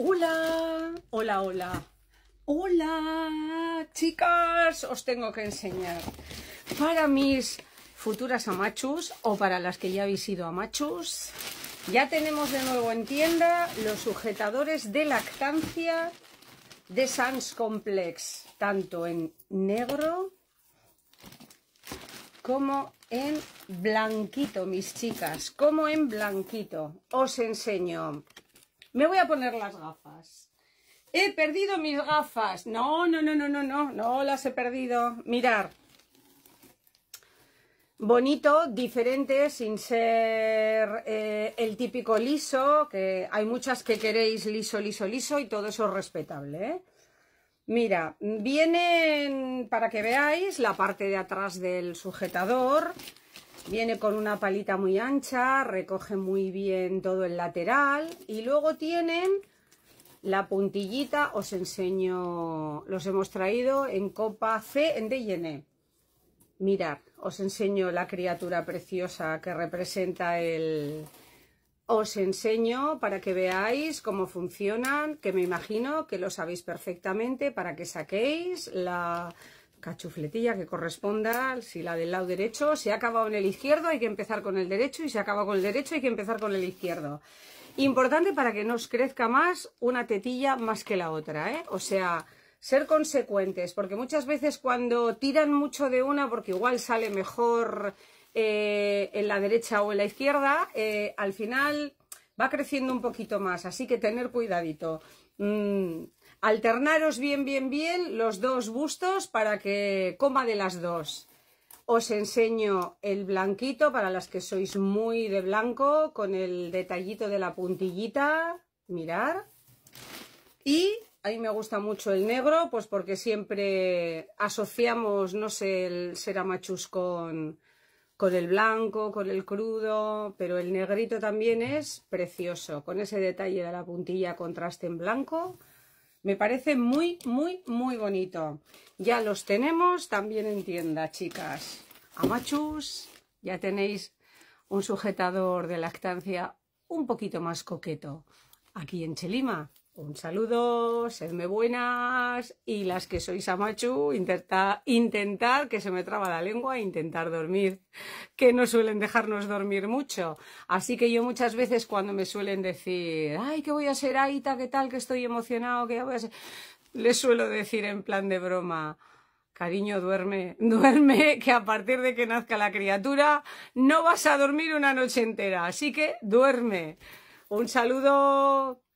Hola, hola, hola. Hola, chicas, os tengo que enseñar. Para mis futuras amachus o para las que ya habéis sido amachus, ya tenemos de nuevo en tienda los sujetadores de lactancia de Sans Complex, tanto en negro como en blanquito, mis chicas, como en blanquito. Os enseño me voy a poner las gafas. He perdido mis gafas. No, no, no, no, no, no, no las he perdido. Mirar. Bonito, diferente, sin ser eh, el típico liso, que hay muchas que queréis liso, liso, liso y todo eso es respetable. ¿eh? Mira, vienen, para que veáis, la parte de atrás del sujetador, Viene con una palita muy ancha, recoge muy bien todo el lateral y luego tienen la puntillita, os enseño, los hemos traído en copa C en N e. Mirad, os enseño la criatura preciosa que representa el... Os enseño para que veáis cómo funcionan, que me imagino que lo sabéis perfectamente, para que saquéis la cachufletilla que corresponda, si la del lado derecho, se ha acabado en el izquierdo, hay que empezar con el derecho, y se si acaba con el derecho, hay que empezar con el izquierdo. Importante para que nos crezca más una tetilla más que la otra, ¿eh? O sea, ser consecuentes, porque muchas veces cuando tiran mucho de una, porque igual sale mejor eh, en la derecha o en la izquierda, eh, al final va creciendo un poquito más, así que tener cuidadito. Mm, alternaros bien, bien, bien los dos bustos para que coma de las dos. Os enseño el blanquito para las que sois muy de blanco, con el detallito de la puntillita, mirar. Y a mí me gusta mucho el negro, pues porque siempre asociamos, no sé, el seramachus con con el blanco, con el crudo, pero el negrito también es precioso, con ese detalle de la puntilla contraste en blanco. Me parece muy, muy, muy bonito. Ya los tenemos también en tienda, chicas. Amachus, ya tenéis un sujetador de lactancia un poquito más coqueto aquí en Chelima. Un saludo, sedme buenas y las que sois amachu, intenta, intentar que se me traba la lengua, e intentar dormir, que no suelen dejarnos dormir mucho. Así que yo muchas veces cuando me suelen decir, ay, que voy a ser Aita, qué tal, que estoy emocionado, que voy a ser... Les suelo decir en plan de broma, cariño, duerme, duerme, que a partir de que nazca la criatura no vas a dormir una noche entera. Así que duerme. Un saludo